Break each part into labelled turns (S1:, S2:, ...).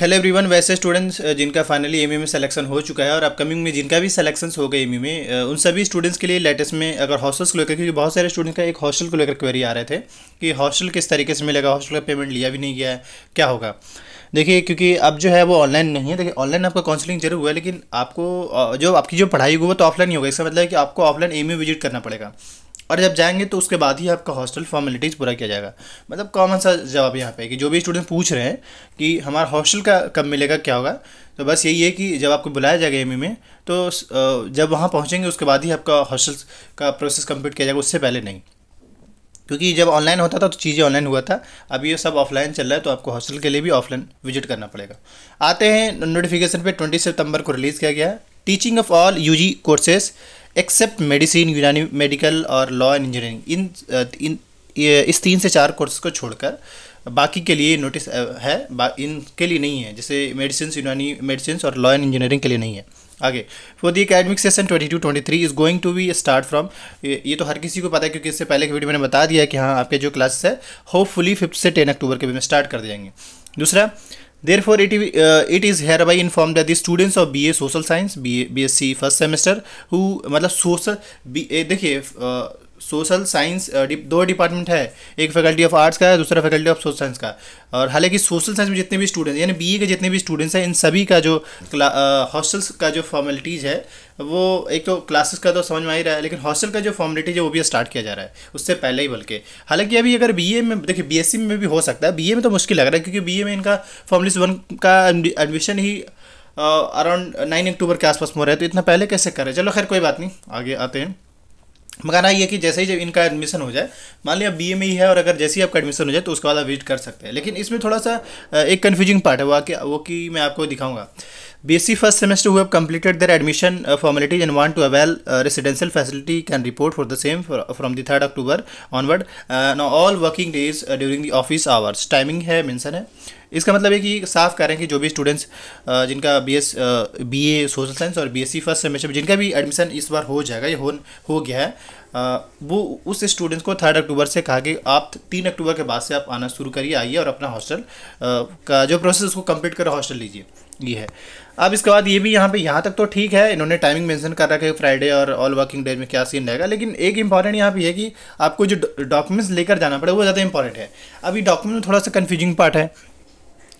S1: hello everyone वैसे students जिनका finally MU e में सिलेक्शन हो चुका है और अपकमिंग में जिनका भी सिलेक्शन हो गए एमयू e में उन सभी स्टूडेंट्स के लिए लेटेस्ट में अगर हॉस्टल्स को लेकर क्योंकि बहुत सारे स्टूडेंट का एक हॉस्टल को लेकर क्वेरी आ रहे थे कि हॉस्टल किस तरीके से मिलेगा हॉस्टल का पेमेंट लिया भी नहीं गया है क्या होगा देखिए क्योंकि अब जो है वो ऑनलाइन नहीं है देखिए ऑनलाइन आपका काउंसलिंग जरूर हुआ है लेकिन आपको जो आपकी जो पढ़ाई हुई वो तो ऑफलाइन ही होगा इसका मतलब है कि आपको ऑफलाइन एम विजिट करना पड़ेगा और जब जाएंगे तो उसके बाद ही आपका हॉस्टल फॉर्मेलिटीज़ पूरा किया जाएगा मतलब कॉमन सा जवाब यहाँ पे कि जो भी स्टूडेंट पूछ रहे हैं कि हमारा हॉस्टल का कब मिलेगा क्या होगा तो बस यही है कि जब आपको बुलाया जाएगा एम e में तो जब वहाँ पहुँचेंगे उसके बाद ही आपका हॉस्टल का प्रोसेस कम्प्लीट किया जाएगा उससे पहले नहीं क्योंकि जब ऑनलाइन होता था तो चीज़ें ऑनलाइन हुआ था अब ये सब ऑफलाइन चल रहा है तो आपको हॉस्टल के लिए भी ऑफलाइन विजिट करना पड़ेगा आते हैं नोटिफिकेशन पे 20 सितंबर को रिलीज़ किया गया teaching of all UG courses except medicine Unani medical और लॉ एंड इंजीनियरिंग इन इन इस तीन से चार कोर्स को छोड़कर बाकी के लिए नोटिस uh, है इनके लिए नहीं है जैसे मेडिसिन यूनानी मेडिसिन और लॉ एंड इंजीनियरिंग के लिए नहीं है आगे for the academic session twenty two twenty three is going to be start from ये तो हर किसी को पता है क्योंकि इससे पहले की वीडियो मैंने बता दिया है कि हाँ आपके जो क्लासेस है होपफुली फिफ्थ से टेन अक्टूबर के बीच में स्टार्ट कर देंगे दूसरा Therefore, it, uh, it is hereby informed that the students of BA Social Science, BA, BSc first semester, who मतलब social, देखिए uh, सोशल साइंस दो डिपार्टमेंट है एक फैकल्टी ऑफ आर्ट्स का है दूसरा फैकल्टी ऑफ सोशल साइंस का और हालांकि सोशल साइंस में जितने भी स्टूडेंट यानी बीए के जितने भी स्टूडेंट्स हैं इन सभी का जो हॉस्टल्स का जो फॉर्मेलिटीज़ है वो एक तो क्लासेस का तो समझ में आ ही रहा है लेकिन हॉस्टल का जो फॉर्मेलिटीज है वो भी स्टार्ट किया जा रहा है उससे पहले ही बल्कि हालांकि अभी अगर बी में देखिए बी में भी हो सकता है बी में तो मुश्किल लग रहा है क्योंकि बी में इनका फॉर्मलिस वन का एडमिशन ही अराउंड नाइन अक्टूबर के आसपास में हो रहा है तो इतना पहले कैसे करें चलो खैर कोई बात नहीं आगे आते हैं मगाना ये कि जैसे ही जब इनका एडमिशन हो जाए मान लिया बी ए में ही है और अगर जैसे ही आपका एडमिशन हो जाए तो उसके बाद आप विजिट कर सकते हैं लेकिन इसमें थोड़ा सा एक कन्फ्यूजिंग पार्ट है वो कि वो कि मैं आपको दिखाऊंगा B S C first semester who completed their admission formalities and want to avail residential facility can report for the same from the third October onward no all working days during the office hours timing है mention है इसका मतलब है कि साफ कह रहे हैं कि जो भी स्टूडेंट्स जिनका B S B A social science और B S C first semester जिनका भी एडमिशन इस बार हो जाएगा ये हो हो गया है वो उस स्टूडेंट्स को थर्ड अक्टूबर से कहा कि आप तीन अक्टूबर के बाद से आप आना शुरू करिए आइए और अपना हॉस्टल का जो प्रोसेस उसको कम्प्लीट कर हॉस्टल लीजिए ये है अब इसके बाद ये भी यहाँ पे यहाँ तक तो ठीक है इन्होंने टाइमिंग मेंशन कर रखा है फ्राइडे और ऑल वर्किंग डे में क्या सीन रहेगा लेकिन एक इंपॉर्टेंट यहाँ पे है कि आपको जो डॉक्यूमेंट्स लेकर जाना पड़े वो ज़्यादा इंपॉर्टेंट है अब ये डॉक्यूमेंट में थोड़ा सा कन्फ्यूजिंग पार्ट है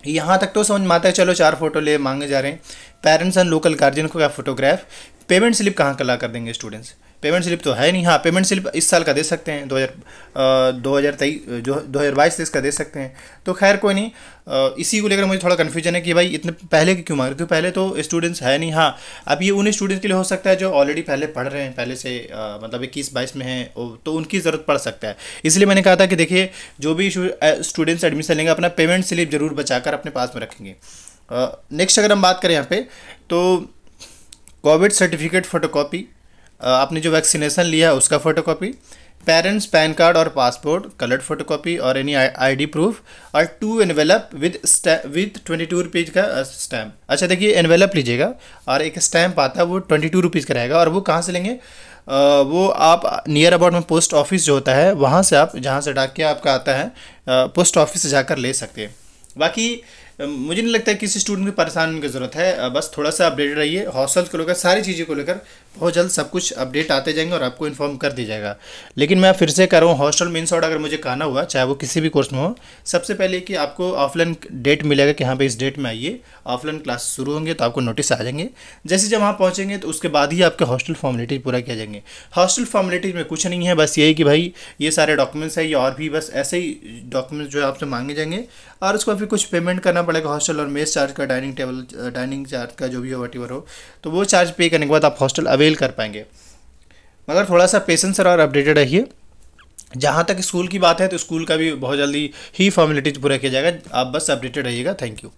S1: यहाँ तक तो समझ में आता है चलो चार फोटो ले मांगे जा रहे हैं पेरेंट्स एंड लोकल गार्जियन को क्या फोटोग्राफ पेमेंट स्लिप कहाँ कला कर देंगे स्टूडेंट्स पेमेंट स्लिप तो है नहीं हाँ पेमेंट स्लिप इस साल का दे सकते हैं दो हज़ार दो हज़ार तेईस जो दो हज़ार बाईस तेईस का दे सकते हैं तो खैर कोई नहीं आ, इसी को लेकर मुझे थोड़ा कन्फ्यूजन है कि भाई इतने पहले क्यों मांग रहे क्योंकि पहले तो स्टूडेंट्स है नहीं हाँ अब ये उन स्टूडेंट्स के लिए हो सकता है जो ऑलरेडी पहले पढ़ रहे हैं पहले से आ, मतलब इक्कीस बाईस में हैं तो उनकी ज़रूरत पड़ सकता है इसलिए मैंने कहा था कि देखिए जो भी स्टूडेंट्स एडमिशन लेंगे अपना पेमेंट स्लिप ज़रूर बचा अपने पास में रखेंगे नेक्स्ट अगर हम बात करें यहाँ पर तो कोविड सर्टिफिकेट फ़ोटोकॉपी आपने जो वैक्सीनेशन लिया है उसका फ़ोटोकॉपी पेरेंट्स पैन कार्ड और पासपोर्ट कलर्ड फोटोकॉपी और एनी आईडी प्रूफ और two envelope with with twenty two rupees का स्टैम्प अच्छा देखिए एनवेलप लीजिएगा और एक स्टैम्प आता है वो ट्वेंटी टू रुपीज़ का रहेगा और वो कहाँ से लेंगे आ, वो आप नियर अबाउट में पोस्ट ऑफिस जो होता है वहाँ से आप जहाँ से डाकिया आपका आता है आ, पोस्ट ऑफिस से जाकर ले सकते हैं बाकी मुझे नहीं लगता है किसी स्टूडेंट को परेशान होने की ज़रूरत है बस थोड़ा सा अपडेटेड रहिए हॉस्टल्स को लेकर सारी चीज़ों को लेकर बहुत जल्द सब कुछ अपडेट आते जाएंगे और आपको इन्फॉर्म कर दिया जाएगा लेकिन मैं फिर से कह रहा हूँ हॉस्टल मीन शॉट अगर मुझे कहना हुआ चाहे वो किसी भी कोर्स में हो सबसे पहले कि आपको ऑफलाइन डेट मिलेगा कि हाँ भाई इस डेट में आइए ऑफलाइन क्लास शुरू होंगे तो आपको नोटिस आ जाएंगे जैसे जब वहाँ पहुँचेंगे तो उसके बाद ही आपके हॉस्टल फॉर्मेलिटीज पूरा किया जाएंगे हॉस्टल फॉर्मेलिटीज में कुछ नहीं है बस यही कि भाई ये सारे डॉक्यूमेंट्स है या और भी बस ऐसे ही डॉक्यूमेंट्स जो है आपसे मांगे जाएंगे और उसको फिर कुछ पेमेंट करना पड़ेगा हॉस्टल और मेज चार्ज का डाइनिंग टेबल डाइनिंग चार्ज का जो भी हो वट हो तो वो चार्ज पे करने के बाद आप हॉस्टल अवे अवेल कर पाएंगे मगर थोड़ा सा पेशेंस और अपडेटेड रहिए जहाँ तक स्कूल की बात है तो स्कूल का भी बहुत जल्दी ही फॉर्मेलिटीज़ पूरा किया जाएगा आप बस अपडेटेड रहिएगा थैंक यू